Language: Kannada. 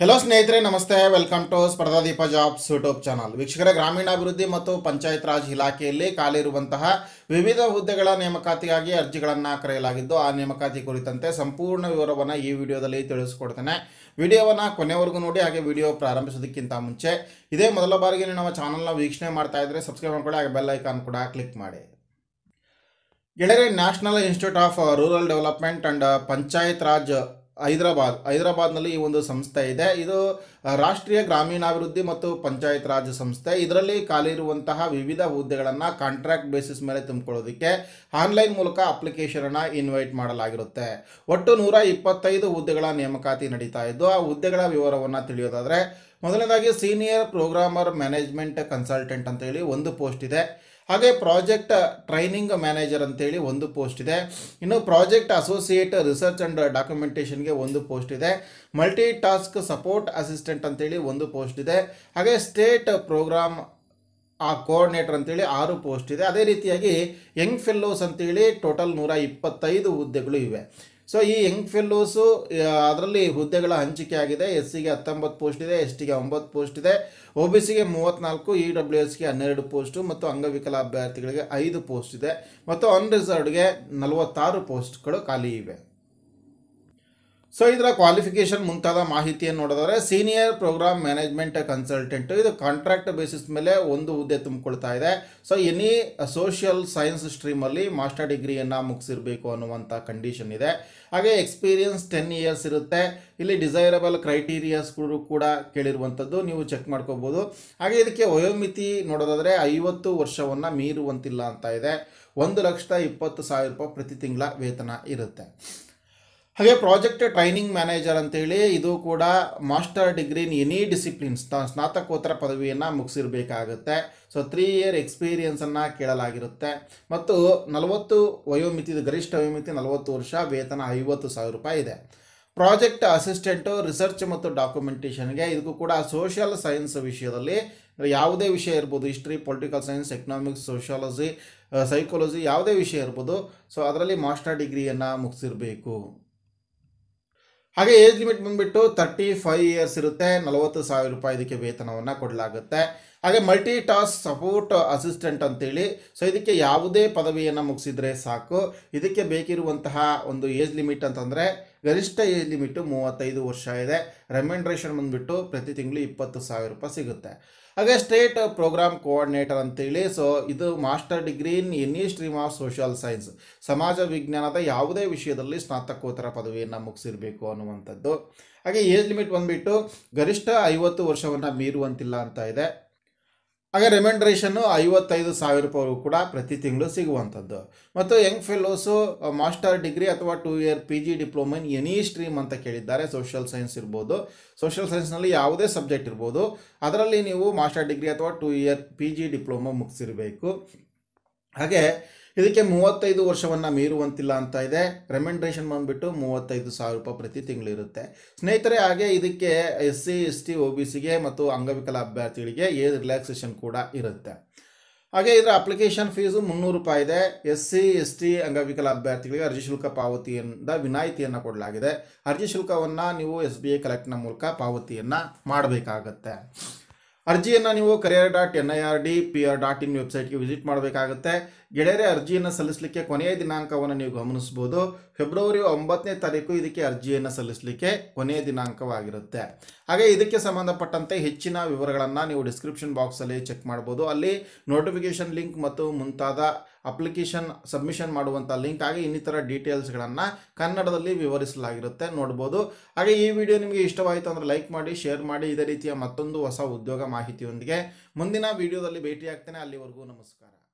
ಹೆಲೋ ಸ್ನೇಹಿತರೆ ನಮಸ್ತೆ ವೆಲ್ಕಮ್ ಟು ಸ್ಪರ್ಧಾ ದೀಪ ಜಾಬ್ಸ್ ಯೂಟ್ಯೂಬ್ ಚಾನಲ್ ವೀಕ್ಷಕರ ಗ್ರಾಮೀಣಾಭಿವೃದ್ಧಿ ಮತ್ತು ಪಂಚಾಯತ್ ರಾಜ್ ಇಲಾಖೆಯಲ್ಲಿ ಖಾಲಿ ಇರುವಂತಹ ವಿವಿಧ ಹುದ್ದೆಗಳ ನೇಮಕಾತಿಗಾಗಿ ಅರ್ಜಿಗಳನ್ನು ಕರೆಯಲಾಗಿದ್ದು ಆ ನೇಮಕಾತಿ ಕುರಿತಂತೆ ಸಂಪೂರ್ಣ ವಿವರವನ್ನು ಈ ವಿಡಿಯೋದಲ್ಲಿ ತಿಳಿಸ್ಕೊಡ್ತೇನೆ ವಿಡಿಯೋವನ್ನು ಕೊನೆವರೆಗೂ ನೋಡಿ ಹಾಗೆ ವಿಡಿಯೋ ಪ್ರಾರಂಭಿಸೋದಕ್ಕಿಂತ ಮುಂಚೆ ಇದೇ ಮೊದಲ ಬಾರಿಗೆ ನಮ್ಮ ಚಾನಲ್ನ ವೀಕ್ಷಣೆ ಮಾಡ್ತಾ ಇದ್ದರೆ ಸಬ್ಸ್ಕ್ರೈಬ್ ಮಾಡ್ಕೊಳ್ಳಿ ಹಾಗೆ ಬೆಲ್ ಐಕಾನ್ ಕೂಡ ಕ್ಲಿಕ್ ಮಾಡಿ ಗೆಳೆಯರೆ national institute of rural development and Panchayat Raj Hyderabad ಹೈದರಾಬಾದ್ನಲ್ಲಿ ಈ ಒಂದು ಸಂಸ್ಥೆ ಇದೆ ಇದು ರಾಷ್ಟ್ರೀಯ ಗ್ರಾಮೀಣಾಭಿವೃದ್ಧಿ ಮತ್ತು ಪಂಚಾಯತ್ ರಾಜ್ ಸಂಸ್ಥೆ ಇದರಲ್ಲಿ ಖಾಲಿ ಇರುವಂತಹ ವಿವಿಧ ಹುದ್ದೆಗಳನ್ನು ಕಾಂಟ್ರಾಕ್ಟ್ ಬೇಸಿಸ್ ಮೇಲೆ ತುಂಬಿಕೊಳ್ಳೋದಕ್ಕೆ ಆನ್ಲೈನ್ ಮೂಲಕ ಅಪ್ಲಿಕೇಶನನ್ನು ಇನ್ವೈಟ್ ಮಾಡಲಾಗಿರುತ್ತೆ ಒಟ್ಟು ನೂರ ಇಪ್ಪತ್ತೈದು ಹುದ್ದೆಗಳ ನೇಮಕಾತಿ ನಡೀತಾ ಇದ್ದು ಆ ಹುದ್ದೆಗಳ ವಿವರವನ್ನು ತಿಳಿಯೋದಾದರೆ ಮೊದಲನೇದಾಗಿ ಸೀನಿಯರ್ ಪ್ರೋಗ್ರಾಮರ್ ಮ್ಯಾನೇಜ್ಮೆಂಟ್ ಕನ್ಸಲ್ಟೆಂಟ್ ಅಂತ ಹೇಳಿ ಒಂದು ಪೋಸ್ಟ್ ಇದೆ ಹಾಗೆ ಪ್ರಾಜೆಕ್ಟ್ ಟ್ರೈನಿಂಗ್ ಮ್ಯಾನೇಜರ್ ಅಂತೇಳಿ ಒಂದು ಪೋಸ್ಟ್ ಇದೆ ಇನ್ನು ಪ್ರಾಜೆಕ್ಟ್ ಅಸೋಸಿಯೇಟ್ ರಿಸರ್ಚ್ ಆ್ಯಂಡ್ ಡಾಕ್ಯುಮೆಂಟೇಷನ್ಗೆ ಒಂದು ಪೋಸ್ಟ್ ಇದೆ ಮಲ್ಟಿ ಟಾಸ್ಕ್ ಸಪೋರ್ಟ್ ಅಸಿಸ್ಟೆಂಟ್ ಅಂತೇಳಿ ಒಂದು ಪೋಸ್ಟ್ ಇದೆ ಹಾಗೆ ಸ್ಟೇಟ್ ಪ್ರೋಗ್ರಾಮ್ ಆ ಕೋಆರ್ಡಿನೇಟರ್ ಅಂತೇಳಿ ಆರು ಪೋಸ್ಟ್ ಇದೆ ಅದೇ ರೀತಿಯಾಗಿ ಯಂಗ್ ಫೆಲ್ಲೋಸ್ ಅಂತೇಳಿ ಟೋಟಲ್ ನೂರ ಇಪ್ಪತ್ತೈದು ಹುದ್ದೆಗಳು ಇವೆ ಸೊ ಈ ಯಂಗ್ ಫೆಲ್ಲೋಸು ಅದರಲ್ಲಿ ಹುದ್ದೆಗಳ ಹಂಚಿಕೆ ಆಗಿದೆ ಎಸ್ ಸಿಗೆ ಹತ್ತೊಂಬತ್ತು ಪೋಸ್ಟ್ ಇದೆ ಎಸ್ ಟಿಗೆ ಒಂಬತ್ತು ಪೋಸ್ಟ್ ಇದೆ ಒ ಬಿ ಸಿಗೆ ಮೂವತ್ತ್ನಾಲ್ಕು ಇ ಡಬ್ಲ್ಯೂ ಎಸ್ಗೆ ಹನ್ನೆರಡು ಪೋಸ್ಟು ಮತ್ತು ಅಂಗವಿಕಲ ಅಭ್ಯರ್ಥಿಗಳಿಗೆ ಐದು ಪೋಸ್ಟ್ ಇದೆ ಮತ್ತು ಅನ್ರಿಸರ್ವ್ಡ್ಗೆ ನಲವತ್ತಾರು ಪೋಸ್ಟ್ಗಳು ಖಾಲಿ ಇವೆ ಸೊ ಇದರ ಕ್ವಾಲಿಫಿಕೇಷನ್ ಮುಂತಾದ ಮಾಹಿತಿಯನ್ನು ನೋಡಿದ್ರೆ ಸೀನಿಯರ್ ಪ್ರೋಗ್ರಾಮ್ ಮ್ಯಾನೇಜ್ಮೆಂಟ್ ಕನ್ಸಲ್ಟೆಂಟ್ ಇದು ಕಾಂಟ್ರಾಕ್ಟ್ ಬೇಸಿಸ್ ಮೇಲೆ ಒಂದು ಹುದ್ದೆ ತುಂಬಿಕೊಳ್ತಾ ಇದೆ ಸೊ ಎನಿ ಸೋಷಿಯಲ್ ಸೈನ್ಸ್ ಸ್ಟ್ರೀಮಲ್ಲಿ ಮಾಸ್ಟರ್ ಡಿಗ್ರಿಯನ್ನು ಮುಗಿಸಿರಬೇಕು ಅನ್ನುವಂಥ ಕಂಡೀಷನ್ ಇದೆ ಹಾಗೆ ಎಕ್ಸ್ಪೀರಿಯನ್ಸ್ ಟೆನ್ ಇಯರ್ಸ್ ಇರುತ್ತೆ ಇಲ್ಲಿ ಡಿಸೈರಬಲ್ ಕ್ರೈಟೀರಿಯಾಸ್ಗಳು ಕೂಡ ಕೇಳಿರುವಂಥದ್ದು ನೀವು ಚೆಕ್ ಮಾಡ್ಕೋಬೋದು ಹಾಗೆ ಇದಕ್ಕೆ ವಯೋಮಿತಿ ನೋಡೋದಾದರೆ ಐವತ್ತು ವರ್ಷವನ್ನು ಮೀರುವಂತಿಲ್ಲ ಅಂತ ಇದೆ ಒಂದು ಲಕ್ಷದ ಇಪ್ಪತ್ತು ಸಾವಿರ ರೂಪಾಯಿ ಪ್ರತಿ ತಿಂಗಳ ವೇತನ ಇರುತ್ತೆ ಹಾಗೆ ಪ್ರಾಜೆಕ್ಟ್ ಟ್ರೈನಿಂಗ್ ಮ್ಯಾನೇಜರ್ ಅಂತೇಳಿ ಇದು ಕೂಡ ಮಾಸ್ಟರ್ ಇನ್ ಎನಿ ಡಿಸಿಪ್ಲಿನ್ಸ್ ಸ್ನಾತಕೋತ್ತರ ಪದವಿಯನ್ನು ಮುಗಿಸಿರಬೇಕಾಗುತ್ತೆ ಸೊ ತ್ರೀ ಇಯರ್ ಎಕ್ಸ್ಪೀರಿಯನ್ಸನ್ನು ಕೇಳಲಾಗಿರುತ್ತೆ ಮತ್ತು ನಲವತ್ತು ವಯೋಮಿತಿ ಗರಿಷ್ಠ ವಯೋಮಿತಿ ನಲವತ್ತು ವರ್ಷ ವೇತನ ಐವತ್ತು ಸಾವಿರ ರೂಪಾಯಿ ಇದೆ ಪ್ರಾಜೆಕ್ಟ್ ಅಸಿಸ್ಟೆಂಟು ರಿಸರ್ಚ್ ಮತ್ತು ಡಾಕ್ಯುಮೆಂಟೇಷನ್ಗೆ ಇದಕ್ಕೂ ಕೂಡ ಸೋಷಿಯಲ್ ಸೈನ್ಸ್ ವಿಷಯದಲ್ಲಿ ಯಾವುದೇ ವಿಷಯ ಇರ್ಬೋದು history political science economics sociology psychology ಯಾವುದೇ ವಿಷಯ ಇರ್ಬೋದು ಸೊ ಅದರಲ್ಲಿ ಮಾಸ್ಟರ್ ಡಿಗ್ರಿಯನ್ನು ಮುಗಿಸಿರಬೇಕು ಹಾಗೆ ಏಜ್ ಲಿಮಿಟ್ ಬಂದ್ಬಿಟ್ಟು ತರ್ಟಿ ಫೈವ್ ಇಯರ್ಸ್ ಇರುತ್ತೆ ನಲವತ್ತು ಸಾವಿರ ರೂಪಾಯಿ ಇದಕ್ಕೆ ವೇತನವನ್ನು ಕೊಡಲಾಗುತ್ತೆ ಹಾಗೆ ಮಲ್ಟಿ ಟಾಸ್ಕ್ ಸಪೋರ್ಟ್ ಅಸಿಸ್ಟೆಂಟ್ ಅಂತೇಳಿ ಸೊ ಇದಕ್ಕೆ ಯಾವುದೇ ಪದವಿಯನ್ನು ಮುಗಿಸಿದರೆ ಸಾಕು ಇದಕ್ಕೆ ಬೇಕಿರುವಂತಹ ಒಂದು ಏಜ್ ಲಿಮಿಟ್ ಅಂತಂದರೆ ಗರಿಷ್ಠ ಏಜ್ ಲಿಮಿಟು ಮೂವತ್ತೈದು ವರ್ಷ ಇದೆ ರೆಮೆಂಡ್ರೇಷನ್ ಬಂದುಬಿಟ್ಟು ಪ್ರತಿ ತಿಂಗಳು ಇಪ್ಪತ್ತು ಸಾವಿರ ರೂಪಾಯಿ ಸಿಗುತ್ತೆ ಹಾಗೆ ಸ್ಟೇಟ್ ಪ್ರೋಗ್ರಾಮ್ ಕೋಆರ್ಡಿನೇಟರ್ ಅಂತೇಳಿ ಸೊ ಇದು master degree in any stream of social science ಸಮಾಜ ವಿಜ್ಞಾನದ ಯಾವುದೇ ವಿಷಯದಲ್ಲಿ ಸ್ನಾತಕೋತ್ತರ ಪದವಿಯನ್ನು ಮುಗಿಸಿರಬೇಕು ಅನ್ನುವಂಥದ್ದು ಹಾಗೆ ಏಜ್ ಲಿಮಿಟ್ ಬಂದುಬಿಟ್ಟು ಗರಿಷ್ಠ ಐವತ್ತು ವರ್ಷವನ್ನು ಮೀರುವಂತಿಲ್ಲ ಅಂತ ಇದೆ ಹಾಗೆ ರೆಮೆಂಡ್ರೇಷನ್ನು ಐವತ್ತೈದು ಸಾವಿರ ರೂಪಾಯಿ ಕೂಡ ಪ್ರತಿ ತಿಂಗಳು ಸಿಗುವಂಥದ್ದು ಮತ್ತು ಯಂಗ್ ಫೆಲೋಸು ಮಾಸ್ಟರ್ ಡಿಗ್ರಿ ಅಥವಾ two year P G diploma in any stream ಅಂತ ಕೇಳಿದ್ದಾರೆ ಸೋಷಿಯಲ್ ಸೈನ್ಸ್ ಇರ್ಬೋದು ಸೋಷಿಯಲ್ ಸೈನ್ಸ್ನಲ್ಲಿ ಯಾವುದೇ ಸಬ್ಜೆಕ್ಟ್ ಇರ್ಬೋದು ಅದರಲ್ಲಿ ನೀವು ಮಾಸ್ಟರ್ ಡಿಗ್ರಿ ಅಥವಾ two year P G diploma ಮುಗಿಸಿರಬೇಕು ಹಾಗೆ ಇದಕ್ಕೆ ಮೂವತ್ತೈದು ವರ್ಷವನ್ನು ಮೀರುವಂತಿಲ್ಲ ಅಂತ ಇದೆ ರೆಮೆಂಡೇಷನ್ ಬಂದುಬಿಟ್ಟು ಮೂವತ್ತೈದು ಸಾವಿರ ರೂಪಾಯಿ ಪ್ರತಿ ತಿಂಗಳಿರುತ್ತೆ ಸ್ನೇಹಿತರೆ ಹಾಗೆ ಇದಕ್ಕೆ S C S T O B ಸಿಗೆ ಮತ್ತು ಅಂಗವಿಕಲ ಅಭ್ಯರ್ಥಿಗಳಿಗೆ ಏ ರಿಲ್ಯಾಕ್ಸೇಷನ್ ಕೂಡ ಇರುತ್ತೆ ಹಾಗೆ ಇದರ ಅಪ್ಲಿಕೇಶನ್ ಫೀಸು ಮುನ್ನೂರು ರೂಪಾಯಿ ಇದೆ ಎಸ್ ಸಿ ಎಸ್ ಟಿ ಅಂಗವಿಕಲ ಅಭ್ಯರ್ಥಿಗಳಿಗೆ ಅರ್ಜಿ ಶುಲ್ಕ ಪಾವತಿಯಿಂದ ವಿನಾಯಿತಿಯನ್ನು ಕೊಡಲಾಗಿದೆ ಅರ್ಜಿ ಶುಲ್ಕವನ್ನು ನೀವು ಎಸ್ ಬಿ ಐ ಕಲೆಕ್ಟ್ನ ಮೂಲಕ ಪಾವತಿಯನ್ನು ಮಾಡಬೇಕಾಗತ್ತೆ ಅರ್ಜಿಯನ್ನು ನೀವು career dot N I R D P R dot in ವೆಬ್ಸೈಟ್ಗೆ ವಿಸಿಟ್ ಮಾಡಬೇಕಾಗುತ್ತೆ ಗೆಳೆಯರೆ ಅರ್ಜಿಯನ್ನು ಸಲ್ಲಿಸಲಿಕ್ಕೆ ಕೊನೆಯ ದಿನಾಂಕವನ್ನು ನೀವು ಗಮನಿಸ್ಬೋದು ಫೆಬ್ರವರಿ ಒಂಬತ್ತನೇ ತಾರೀಕು ಇದಕ್ಕೆ ಅರ್ಜಿಯನ್ನು ಸಲ್ಲಿಸಲಿಕ್ಕೆ ಕೊನೆಯ ದಿನಾಂಕವಾಗಿರುತ್ತೆ ಹಾಗೆ ಇದಕ್ಕೆ ಸಂಬಂಧಪಟ್ಟಂತೆ ಹೆಚ್ಚಿನ ವಿವರಗಳನ್ನು ನೀವು ಡಿಸ್ಕ್ರಿಪ್ಷನ್ ಬಾಕ್ಸಲ್ಲಿ ಚೆಕ್ ಮಾಡ್ಬೋದು ಅಲ್ಲಿ ನೋಟಿಫಿಕೇಷನ್ ಲಿಂಕ್ ಮತ್ತು ಮುಂತಾದ ಅಪ್ಲಿಕೇಶನ್ ಸಬ್ಮಿಷನ್ ಮಾಡುವಂಥ ಲಿಂಕ್ ಹಾಗೆ ಇನ್ನಿತರ ಡೀಟೇಲ್ಸ್ಗಳನ್ನು ಕನ್ನಡದಲ್ಲಿ ವಿವರಿಸಲಾಗಿರುತ್ತೆ ನೋಡ್ಬೋದು ಹಾಗೆ ಈ ವಿಡಿಯೋ ನಿಮಗೆ ಇಷ್ಟವಾಯಿತು ಅಂದರೆ ಲೈಕ್ ಮಾಡಿ ಶೇರ್ ಮಾಡಿ ಇದೇ ರೀತಿಯ ಮತ್ತೊಂದು ಹೊಸ ಉದ್ಯೋಗ ಮಾಹಿತಿಯೊಂದಿಗೆ ಮುಂದಿನ ವಿಡಿಯೋದಲ್ಲಿ ಭೇಟಿಯಾಗ್ತೇನೆ ಅಲ್ಲಿವರೆಗೂ ನಮಸ್ಕಾರ